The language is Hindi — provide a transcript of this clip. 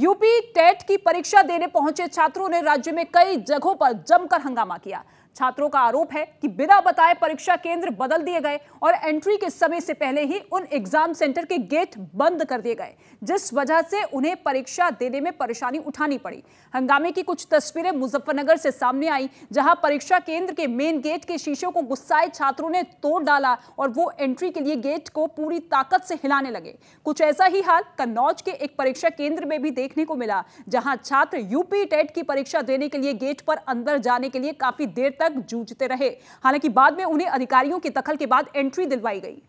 यूपी टेट की परीक्षा देने पहुंचे छात्रों ने राज्य में कई जगहों पर जमकर हंगामा किया छात्रों का आरोप है कि बिना बताए परीक्षा केंद्र बदल दिए गए और एंट्री के समय से पहले ही उन एग्जाम सेंटर के गेट बंद कर दिए गए जिस वजह से उन्हें परीक्षा देने में परेशानी उठानी पड़ी हंगामे की कुछ तस्वीरें मुजफ्फरनगर से सामने आई जहां परीक्षा केंद्र के मेन गेट के शीशों को गुस्साए छात्रों ने तोड़ डाला और वो एंट्री के लिए गेट को पूरी ताकत से हिलाने लगे कुछ ऐसा ही हाल कन्नौज के एक परीक्षा केंद्र में भी देखने को मिला जहां छात्र यूपी टेट की परीक्षा देने के लिए गेट पर अंदर जाने के लिए काफी देर तक जूझते रहे हालांकि बाद में उन्हें अधिकारियों की दखल के बाद एंट्री दिलवाई गई